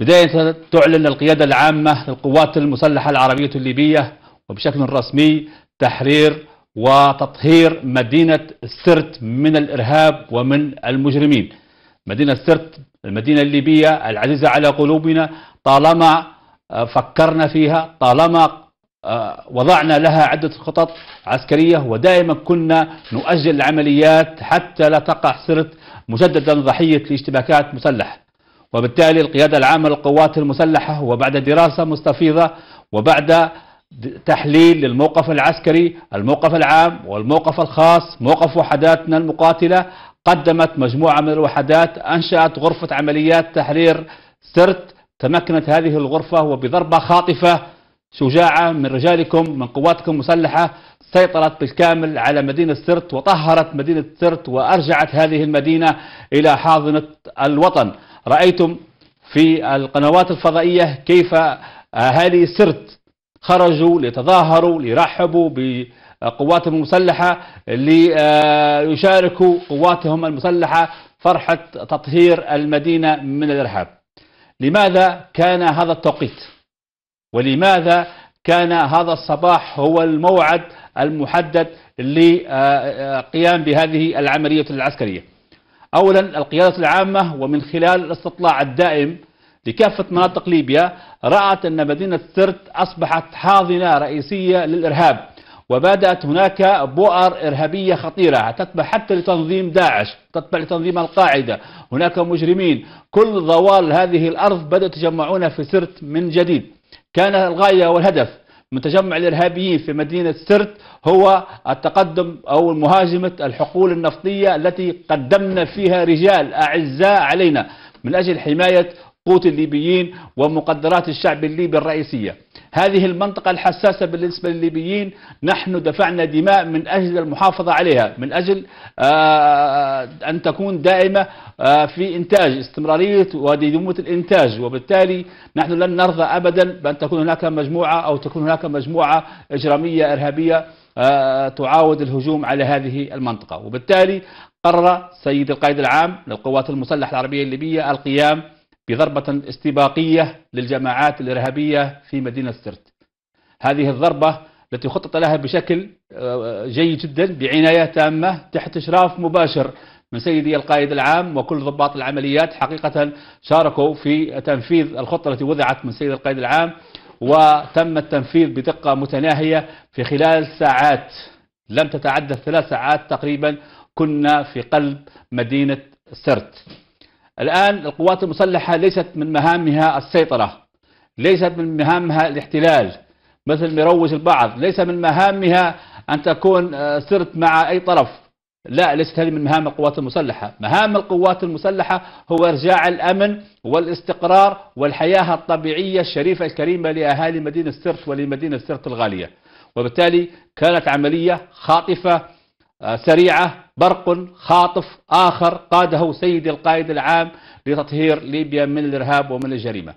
بداية تعلن القيادة العامة للقوات المسلحة العربية الليبية وبشكل رسمي تحرير وتطهير مدينة سرت من الإرهاب ومن المجرمين مدينة سرت المدينة الليبية العزيزة على قلوبنا طالما آه، فكرنا فيها طالما آه، وضعنا لها عدة خطط عسكرية ودائما كنا نؤجل العمليات حتى لا تقع سرت مجددا ضحية لاشتباكات مسلحة وبالتالي القيادة العامة للقوات المسلحة وبعد دراسة مستفيضة وبعد تحليل للموقف العسكري الموقف العام والموقف الخاص موقف وحداتنا المقاتلة قدمت مجموعة من الوحدات أنشأت غرفة عمليات تحرير سرت تمكنت هذه الغرفة وبضربة خاطفة شجاعة من رجالكم من قواتكم المسلحة سيطرت بالكامل على مدينة سرت وطهرت مدينة سرت وأرجعت هذه المدينة إلى حاضنة الوطن رأيتم في القنوات الفضائية كيف أهالي سرت خرجوا ليتظاهروا ليرحبوا بقواتهم المسلحة ليشاركوا قواتهم المسلحة فرحة تطهير المدينة من الإرهاب لماذا كان هذا التوقيت ولماذا كان هذا الصباح هو الموعد المحدد لقيام بهذه العملية العسكرية أولا القيادة العامة ومن خلال الاستطلاع الدائم لكافة مناطق ليبيا رأت أن مدينة سرت أصبحت حاضنة رئيسية للإرهاب وبدأت هناك بؤر إرهابية خطيرة تتبع حتى لتنظيم داعش تتبع لتنظيم القاعدة هناك مجرمين كل ضوال هذه الأرض بدأوا يتجمعون في سرت من جديد كان الغاية والهدف متجمع الإرهابيين في مدينة سرت هو التقدم أو مهاجمة الحقول النفطية التي قدمنا فيها رجال أعزاء علينا من أجل حماية قوت الليبيين ومقدرات الشعب الليبي الرئيسية هذه المنطقة الحساسة بالنسبة للليبيين نحن دفعنا دماء من أجل المحافظة عليها من أجل آه، أن تكون دائمة آه، في إنتاج استمرارية وديمومة الإنتاج وبالتالي نحن لن نرضى أبدا بأن تكون هناك مجموعة أو تكون هناك مجموعة إجرامية إرهابية آه، تعاود الهجوم على هذه المنطقة وبالتالي قرر سيد القائد العام للقوات المسلحة العربية الليبية القيام بضربة استباقية للجماعات الإرهابية في مدينة سرت هذه الضربة التي خطط لها بشكل آه، جيد جدا بعناية تامة تحت إشراف مباشر من سيدي القائد العام وكل ضباط العمليات حقيقة شاركوا في تنفيذ الخطة التي وضعت من سيدي القائد العام وتم التنفيذ بدقة متناهية في خلال ساعات لم تتعدى ثلاث ساعات تقريبا كنا في قلب مدينة سرت الآن القوات المسلحة ليست من مهامها السيطرة ليست من مهامها الاحتلال مثل مروج البعض ليس من مهامها أن تكون آه، سرت مع أي طرف لا ليست هذه من مهام القوات المسلحة مهام القوات المسلحة هو إرجاع الأمن والاستقرار والحياة الطبيعية الشريفة الكريمة لأهالي مدينة سرت ولمدينة سرت الغالية وبالتالي كانت عملية خاطفة آه، سريعة برق خاطف آخر قاده سيد القائد العام لتطهير ليبيا من الإرهاب ومن الجريمة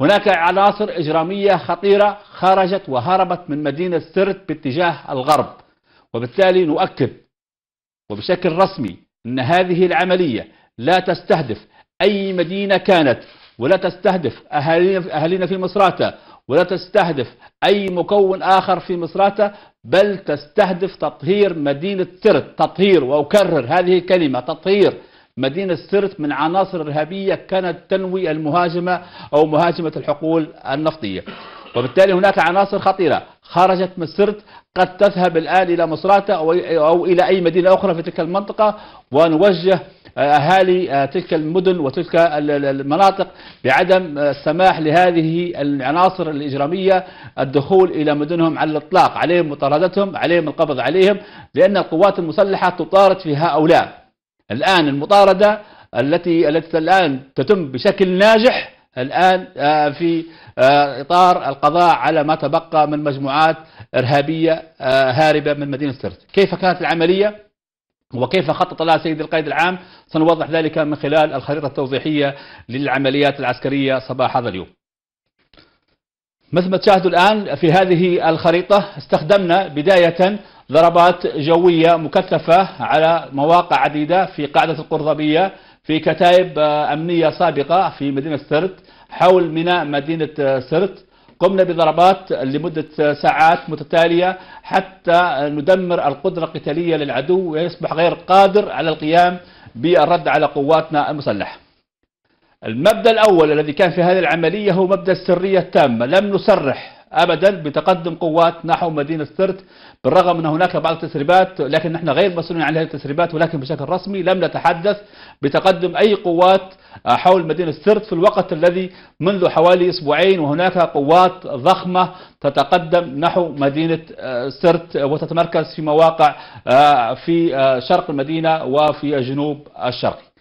هناك عناصر إجرامية خطيرة خرجت وهربت من مدينة سرت باتجاه الغرب وبالتالي نؤكد وبشكل رسمي أن هذه العملية لا تستهدف أي مدينة كانت ولا تستهدف أهالينا في مصراتة ولا تستهدف أي مكون آخر في مصراتة بل تستهدف تطهير مدينة سرت تطهير وأكرر هذه الكلمة تطهير مدينة سرت من عناصر إرهابية كانت تنوي المهاجمة أو مهاجمة الحقول النفطية وبالتالي هناك عناصر خطيرة خرجت من سرت قد تذهب الآن إلى مصراتة أو إلى أي مدينة أخرى في تلك المنطقة ونوجه آه، أهالي آه، تلك المدن وتلك المناطق بعدم آه، السماح لهذه العناصر الإجرامية الدخول إلى مدنهم على الإطلاق عليهم مطاردتهم عليهم القبض عليهم لأن القوات المسلحة تطارد في هؤلاء الآن المطاردة التي التي الآن تتم بشكل ناجح الآن آه، في آه، إطار القضاء على ما تبقى من مجموعات إرهابية آه، هاربة من مدينة سرت كيف كانت العملية وكيف خطط لها سيد القائد العام سنوضح ذلك من خلال الخريطة التوضيحية للعمليات العسكرية صباح هذا اليوم مثل ما تشاهدوا الآن في هذه الخريطة استخدمنا بداية ضربات جوية مكثفة على مواقع عديدة في قاعدة القرضبية في كتائب أمنية سابقة في مدينة سرت حول ميناء مدينة آه، سرت قمنا بضربات لمدة آه، ساعات متتالية حتى ندمر القدرة القتالية للعدو ويصبح غير قادر على القيام بالرد على قواتنا المسلحة المبدأ الأول الذي كان في هذه العملية هو مبدأ السرية التامة لم نسرح أبدا بتقدم قوات نحو مدينة سرت بالرغم أن هناك بعض التسريبات لكن نحن غير مسؤولين عن هذه التسريبات ولكن بشكل رسمي لم نتحدث بتقدم أي قوات آه، حول مدينة سرت في الوقت الذي منذ حوالي أسبوعين وهناك قوات ضخمة تتقدم نحو مدينة آه، سرت وتتمركز في مواقع آه، في شرق المدينة وفي الجنوب الشرقي